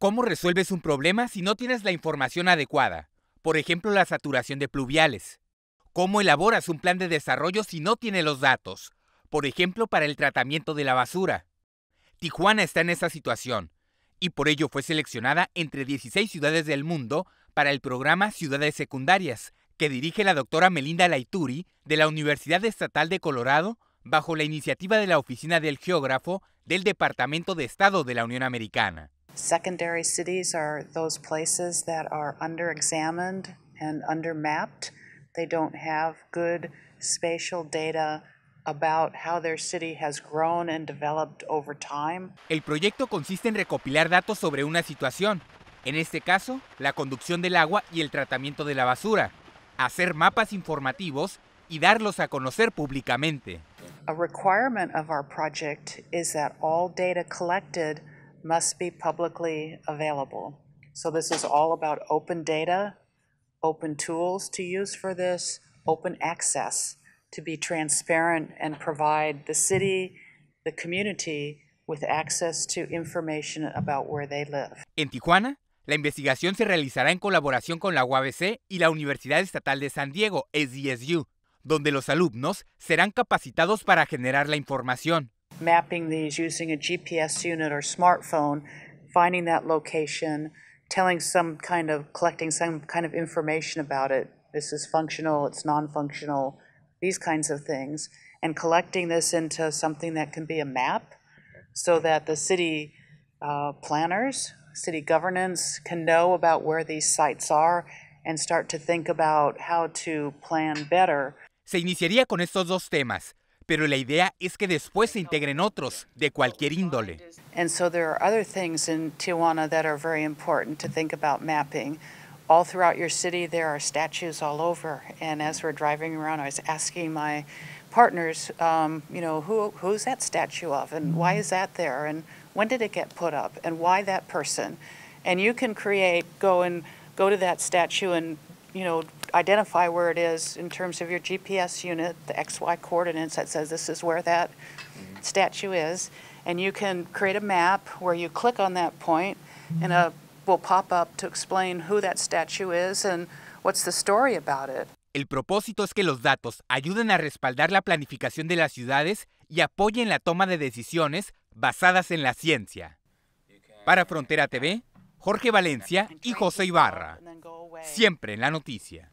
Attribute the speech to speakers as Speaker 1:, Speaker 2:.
Speaker 1: ¿Cómo resuelves un problema si no tienes la información adecuada? Por ejemplo, la saturación de pluviales. ¿Cómo elaboras un plan de desarrollo si no tienes los datos? Por ejemplo, para el tratamiento de la basura. Tijuana está en esa situación y por ello fue seleccionada entre 16 ciudades del mundo para el programa Ciudades Secundarias, que dirige la doctora Melinda Laituri de la Universidad Estatal de Colorado bajo la iniciativa de la Oficina del Geógrafo del Departamento de Estado de la Unión Americana. Secondary
Speaker 2: cities are those places that are underexamined and undermapped. They don't have good spatial data about how their city has grown and developed over time.
Speaker 1: El proyecto consiste en recopilar datos sobre una situación, en este caso, la conducción del agua y el tratamiento de la basura, hacer mapas informativos y darlos a conocer públicamente. A requirement
Speaker 2: of our project is that all data collected must be publicly available. So this is all about open data, open tools to use for this, open access to be transparent and provide the city, the community with access to information about where they live.
Speaker 1: En Tijuana, la investigación se realizará en colaboración con la UABC y la Universidad Estatal de San Diego, SDSU, donde los alumnos serán capacitados para generar la información.
Speaker 2: mapping these using a GPS unit or smartphone, finding that location, telling some kind of, collecting some kind of information about it. This is functional, it's non functional, these kinds of things, and collecting this into something that can be a map so that the city uh, planners, city governance can know about where these sites are and start to think about how
Speaker 1: to plan better. Se iniciaría con estos dos temas, pero la idea es que después se integren otros de cualquier índole.
Speaker 2: And so there are other things in Tijuana that are very important to think about mapping. All throughout your city there are statues all over and as we're driving around I was asking my partners, um, you know, who who's that statue of and why is that there and when did it get put up and why that person? And you can create go and go to that statue and you know identify where it is in terms of your GPS unit, the XY coordinates that says this is where that mm -hmm. statue is. And you can create a map where you click on that point and a will pop up to explain who that statue is and what's the story about it.
Speaker 1: El propósito es que los datos ayuden a respaldar la planificación de las ciudades y apoyen la toma de decisiones basadas en la ciencia. Para Frontera TV, Jorge Valencia y José Ibarra. Siempre en la noticia.